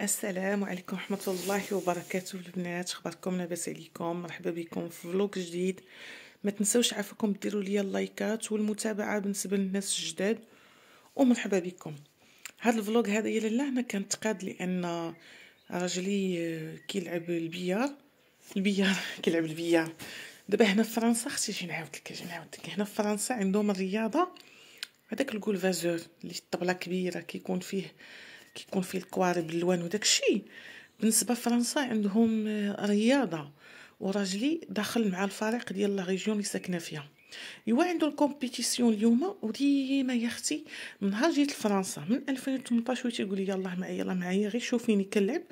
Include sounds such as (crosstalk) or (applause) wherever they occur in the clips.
السلام عليكم ورحمة الله وبركاته البنات اخباركم لاباس عليكم مرحبا بكم في فلوق جديد ما تنسوش عفاكم ديروا لي اللايكات والمتابعة بالنسبة للناس الجداد ومرحبا بكم هذا الفلوق هذا يا لله انا كنتقاد لان راجلي آه، كيلعب البيار البيار (laughs) كيلعب البيار دابا هنا في فرنسا اختي جي نعاود لك جي نعاود لك هنا في فرنسا عندهم الرياضه هذاك الكولفازور اللي الطبله كبيره كيكون فيه كيكون فيه الكوارب اللوان وداكشي بالنسبه فرنسا عندهم آه، رياضه وراجلي داخل مع الفريق ديال لا ريجيون اللي ساكنه فيها ايوا عنده الكومبيتيسيون اليوم وديما يا اختي من نهار جيت لفرنسا من 2018 وهي تيقول لي يلاه معايا يلاه معايا غير شوفيني كنلعب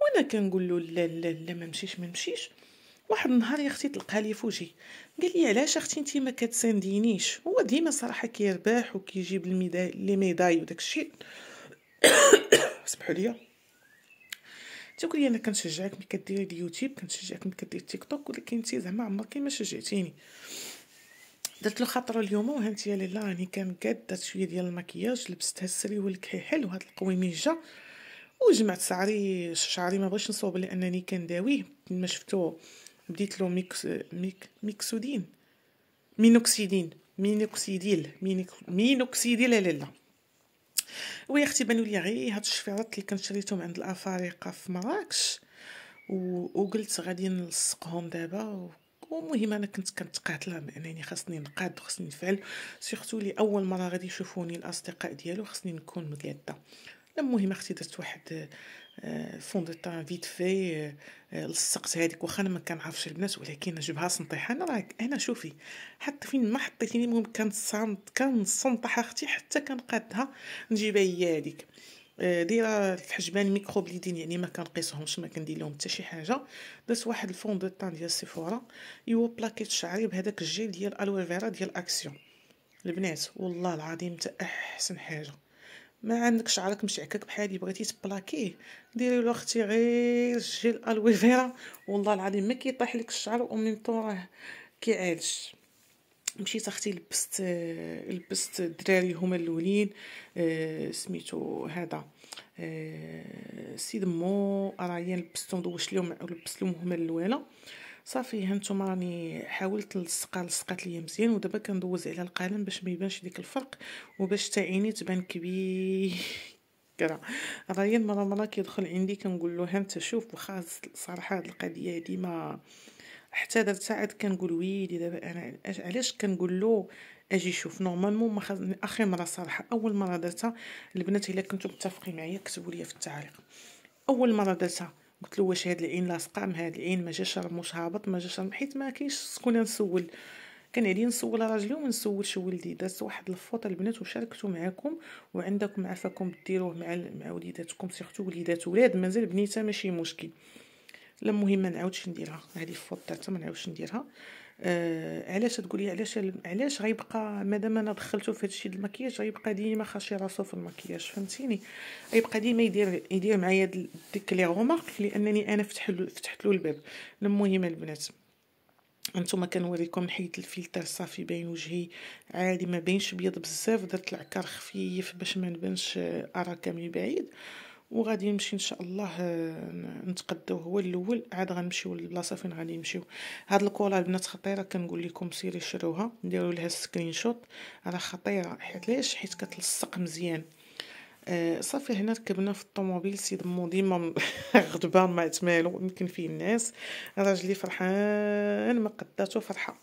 وانا كنقول له لا لا لا ما نمشيش ما نمشيش واحد النهار يا اختي تلقى لي فوجي قال لي علاش اختي انت ما كتساندينيش هو ديما صراحه كيربح وكيجيب الميدال لي ميداي وداك الشيء سمحوا لي تقول لي انا كنشجعك ملي كديري اليوتيوب كنشجعك ملي كدير تيك توك ولكن انت زعما عمرك ما شجعتيني درت له خطره اليوم يا لالا راني كان قاد درت شويه ديال المكياج لبست هاد السري والكحل وهاد القويميجه وجمعت شعري شعري ما بغيتش نصوب لانني كنداويه ما شفتو بديت له ميكس ميك ميكسودين مينوكسيدين مينوكسيديل مينوكسيديل لا لا ويا اختي بانوا لي غير هاد الشفيرات اللي كنت شريتهم عند الافارقه في مراكش و... وقلت غادي نلصقهم دابا ومهم انا كنت كنتقاتل يعني خاصني نقاد وخاصني نفعل سيرتو لي اول مره غادي يشوفوني الاصدقاء ديالو خاصني نكون مقاده المهم اختي درت واحد آه، فونديطان فيت في آه، آه، لصقت هذيك واخا انا ما كنعرفش البنات ولكن جبها انا راك انا شوفي حتى فين ما حطيتيني المهم كنصنط كنصنطح اختي حتى كنقادها نجيبها هي هذيك دايره في حجبان ميكروبليدين يعني ما كنقيسهمش ما كندير لهم حتى شي حاجه درت واحد الفون دو طان ديال سيفورا يو بلاكيت شعري بهذاك الجيل ديال الويفيرا ديال اكسيون البنات والله العظيم حتى احسن حاجه ما عندك شعرك مشعكك بحال اللي بغيتي تبلاكيه ديري له اختي غير جيل الويفيرا والله العظيم ما كيطيح لك الشعر ومن طون راه كيعالج مشيت اختي لبست لبست الدراري هما الاولين آه، سميتو هذا آه، سيد مو رايان لبستهم دوش لهم لبست لهم هما الاولى صافي هانتوما راني حاولت نلصقها لصقات ليا مزيان ودابا كندوز على القلم باش ما يبانش ديك الفرق وباش تا عيني تبان كبير كرا ريان مره مره كيدخل عندي كنقول له هانت شوف واخا صراحه هاد القضيه هادي ما حتى درت عاد كنقول ويلي دابا انا علاش كنقول له اجي شوف نورمالمون ما خاصني اخر مره صراحه اول مره درتها البنات الا كنتو متفقين معايا كتبوا لي في التعليق اول مره درتها قلت له واش هاد العين لاصقه مع هاد العين ما جاش رموش هابط ما جاش حيت ما كاينش شكون نسول كان عليا نسول راجلي وما نسولش ولدي درت واحد الفوطه البنات وشاركته معكم وعندكم عفاكم ديروه مع مع وليداتكم سيرتو وليدات ولاد مازال بنيته ماشي مشكل المهم ما نعاودش نديرها هذه الفوطه حتى ما نعاودش نديرها آه علاش تقولي علاش علاش غيبقى مادام انا دخلته في هادشي المكياج غيبقى ديما خاشي راسو في المكياج فهمتيني غيبقى ديما يدير يدير معايا ديك لي غومارك لانني انا فتح فتحت له الباب المهم البنات انتم كنوريكم نحيد الفلتر صافي باين وجهي عادي ما بينش بيض بزاف درت العكار خفيف باش ما نبانش آه، ارا كامل بعيد وغادي نمشي ان شاء الله آه، نتقداو هو الاول عاد غنمشيو للبلاصه فين غادي نمشيو هاد الكولا البنات خطيره كنقول لكم سيري شروها نديروا لها سكرين شوت راه خطيره حيت علاش حيت كتلصق مزيان آه، صافي هنا ركبنا في الطوموبيل سيد مو ديما (laughs) غضبان ما عتمالو يمكن فيه الناس راجلي فرحان ما قداتو فرحه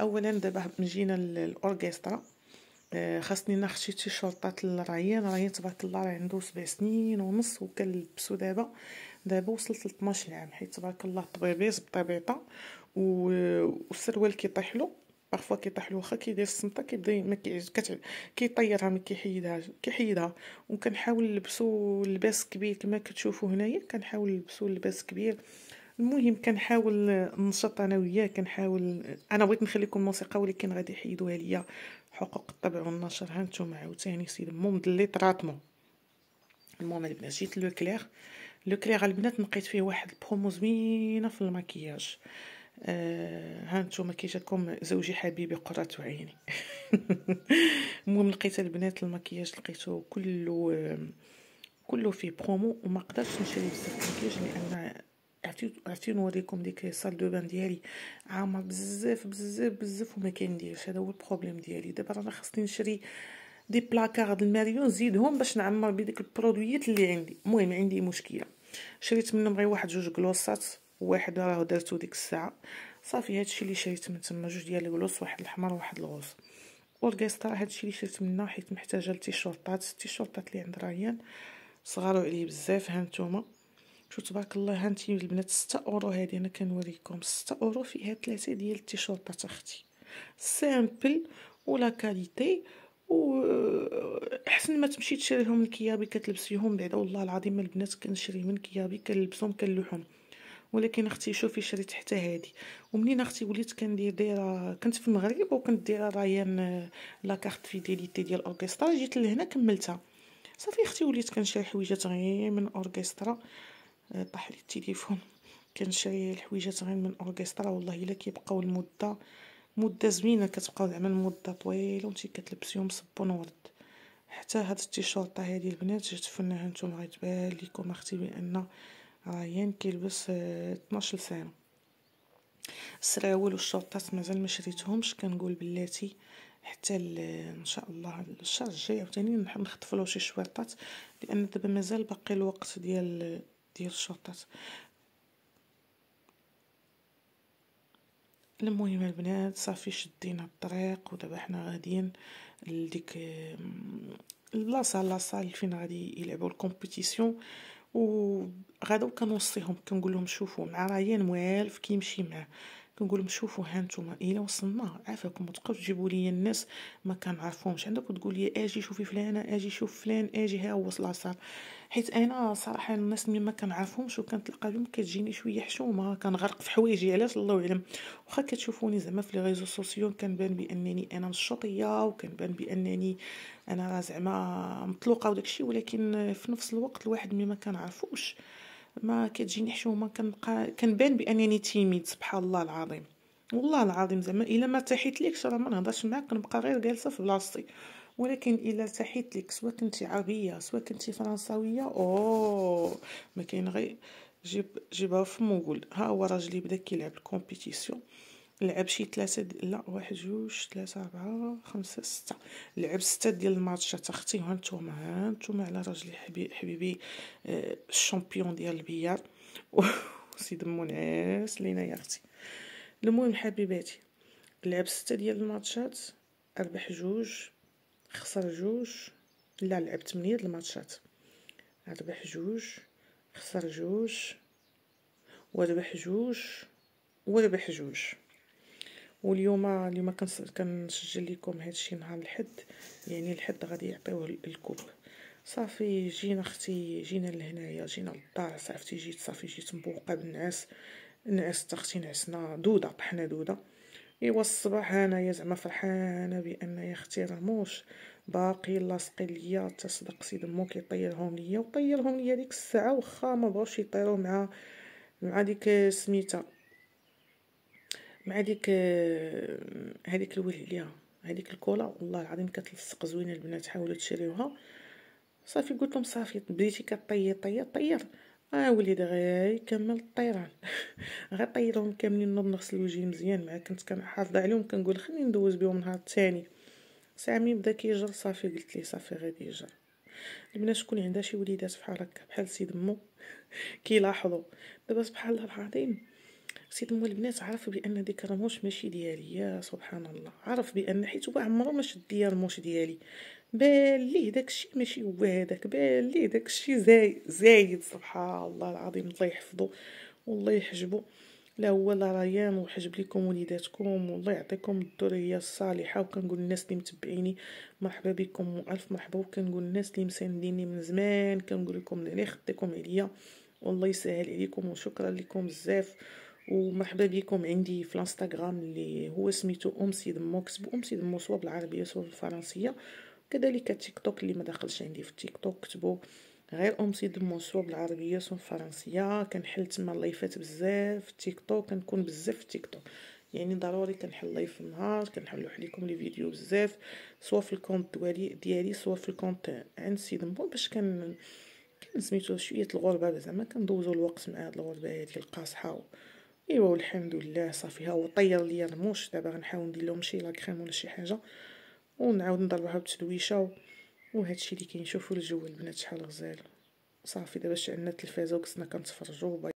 اولا دابا جينا للاوركسترا آه، خاصني انا شي شرطات للرعيان راهي تبارك الله راه عنده سبع سنين ونص وكنلبسو دابا دابا وصلت ل 12 عام حيت تبارك الله طبيبيس و السروال كيطيح له بارفوا كيطيح له واخا كيدير السمطه كيبدا ما كيعجبكش كيطيرها ما كيحيدهاش كيحيدها وكنحاول نلبسو لباس كبير كما كتشوفوا هنايا كنحاول نلبسو لباس كبير المهم كنحاول نشط انا وياه كنحاول انا بغيت نخليكم موسيقى ولكن غادي يحيدوها ليا حقوق الطبع والنشر هانتوما عاوتاني سيد مو لي طراتمو المهم البنات جيت لو كليغ البنات لقيت فيه واحد البرومو زوينه في الماكياج آه هانتوما كي جاكم زوجي حبيبي قرة عيني (laughs) المهم لقيت البنات الماكياج لقيتو كله كله فيه برومو وما قدرتش نشري بزاف الماكياج لان عرفتي نوريكم ديك صال دو بان ديالي عامر بزاف بزاف بزاف وما كنديرش هذا هو البروبليم ديالي دابا رانا خاصني نشري دي بلاكارد الماريون زيدهم باش نعمر بديك البرودويات اللي عندي المهم عندي مشكله شريت منهم غير واحد جوج كلوصات واحد راه درتو ديك الساعه صافي هادشي اللي شريت من تما جوج ديال الكلوص واحد الاحمر وواحد الغوز والقيسطه هادشي اللي شريت منه حيت محتاجه لتيشورطات التيشورطات اللي عند ريان صغارو عليه بزاف هانتوما شوف تبارك الله هانتي البنات ستة اورو هذه انا كنوريكم ستة اورو فيها ثلاثه ديال التيشورتات اختي سامبل ولا كاليتي و آه، احسن ما تمشي تشريهم من كيابي كتلبسيهم بعدا والله العظيم البنات كنشري من كيابي كنلبسهم كنلوحهم ولكن اختي شوفي شريت حتى هادي ومنين اختي وليت كندير دايره كنت في المغرب وكنت دايره رايان لا كارت فيديليتي ديال اوركسترا جيت لهنا كملتها صافي اختي وليت كنشري حويجات غير من اوركسترا طاح لي التليفون كنشري الحويجات غير من اوركسترا والله الا كيبقاو المده مده زوينه كتبقاو زعما المده طويله وانت كتلبسيهم صبون ورد حتى هاد التيشورطه هادي البنات جات فنها نتوما غيتبان ليكم اختي بان ريان كيلبس 12 آه، سنه السراول والشورطات مازال ما شريتهمش كنقول بلاتي حتى ان شاء الله الشهر الجاي عاوتاني نخطف له شي شويطات لان دابا مازال باقي الوقت ديال ديال الشرطات المهم البنات صافي شدينا الطريق ودابا حنا غاديين لديك البلاصه لاصال فين غادي يلعبوا الكومبيتيسيون وغادو كنوصيهم كنقول لهم شوفوا مع رايان موالف كيمشي معاه كنقول لهم شوفوا ها نتوما الا وصلنا عافاكم ما تجيبوا لي الناس ما كنعرفهمش عندك وتقول لي اجي شوفي فلانه اجي شوف فلان اجي ها وصل صار حيت انا صراحه الناس اللي ما كنعرفهمش وكنتلقى بهم كتجيني شويه حشومه كنغرق في حوايجي علاش الله يعلم واخا كتشوفوني زعما في لي ريزو سوسيو كنبان بانني انا نشطيه وكنبان بانني انا زعما مطلوقه وداكشي ولكن في نفس الوقت الواحد ملي ما كنعرفوش ما كتجيني حشومه كنبقى كنبان بانني تيميد سبحان الله العظيم والله العظيم زعما الا ما تحيت ليك راه ما نهضرش معاك كنبقى غير جالسه في بلاصتي ولكن الا تحيت ليك سواء كنتي عربيه سواء كنتي فرنساويه او ما كاين غير جيب جيبها في مونغول ها هو راجلي بدا كيلعب الكومبيتيسيون لعب شي ثلاثه دي... لا واحد جوج ثلاثه اربعه خمسه سته لعب سته ديال الماتشات اختي هانتوما هانتوما على راجلي حبي... حبيبي آه... الشامبيون ديال البيار (laughs) سي دمو نعاس لينا يا اختي المهم حبيباتي لعب سته ديال الماتشات ربح جوج خسر جوج لا لعب تمنية ديال الماتشات ربح جوج خسر جوج وربح جوج وربح جوج واليوم اليوم كنسجل لكم هادشي نهار الحد يعني الحد غادي يعطيوه الكوب صافي جينا اختي جينا لهنايا جينا للدار صافي جيت صافي جيت مبوقه بالنعاس نعست اختي نعسنا دوده طحنا دوده ايوا الصباح انايا زعما فرحانه بان يا اختي راه باقي لاصقين ليا حتى صدق سيد مو كيطيرهم ليا وطيرهم ليا ديك الساعه واخا ما بغاوش يطيروا مع مع ديك سميتها مع ديك هذيك الويل هذيك الكولا والله العظيم كتلصق زوينه البنات حاولوا تشريوها صافي قلت لهم صافي بديتي كطي طي طير اه غير كمل الطيران (laughs) طيرهم كاملين نوض نغسل وجهي مزيان مع كنت كنحافظ عليهم كنقول خليني ندوز بهم نهار الثاني ساعه ملي بدا كيجر صافي قلت ليه صافي غادي يجر البنات شكون عندها شي وليدات بحال هكا بحال سيد مو (laughs) كيلاحظوا دابا سبحان الله العظيم سيد مول البنات عرف بان ديك الرموش ماشي ديالي يا سبحان الله عرف بان حيت هو عمرو ما شد ليا الرموش ديالي بان ليه داكشي ماشي هو هذاك بان ليه داكشي زايد زايد سبحان الله العظيم الله يحفظه والله يحجبه لا هو لا ريان وحجب لكم وليداتكم والله يعطيكم الذريه الصالحه وكنقول للناس اللي متبعيني مرحبا بكم والف مرحبا وكنقول للناس اللي مسانديني من زمان كنقول لكم اللي خديكم عليا والله يسهل عليكم وشكرا لكم بزاف ومرحبا بكم عندي في الانستغرام اللي هو سميتو امسي دمو كتبوا امسي دمو سوا بالعربيه سوا بالفرنسيه وكذلك تيك توك اللي ما دخلش عندي في تيك توك كتبوا غير امسي دمو سوا بالعربيه سوا بالفرنسيه كنحل تما لايفات بزاف في تيك توك كنكون بزاف في تيك توك يعني ضروري كنحل لايف في النهار كنحلو عليكم لي فيديو بزاف سوا في الكونت ديالي سوا في الكونت عند سي دمو باش كن كنسميتو شويه الغربه زعما كندوزو الوقت مع هاد الغربه هادي القاصحه ايوا والحمد لله صافي ها هو طير ليا رموش دابا غنحاول ندير لهم شي لاكريم ولا شي حاجه ونعاود نضربها بتدويشه وهادشي اللي كنشوفوا الجو البنات شحال غزال صافي دابا شعلنا التلفازه وكسنا كنتفرجوا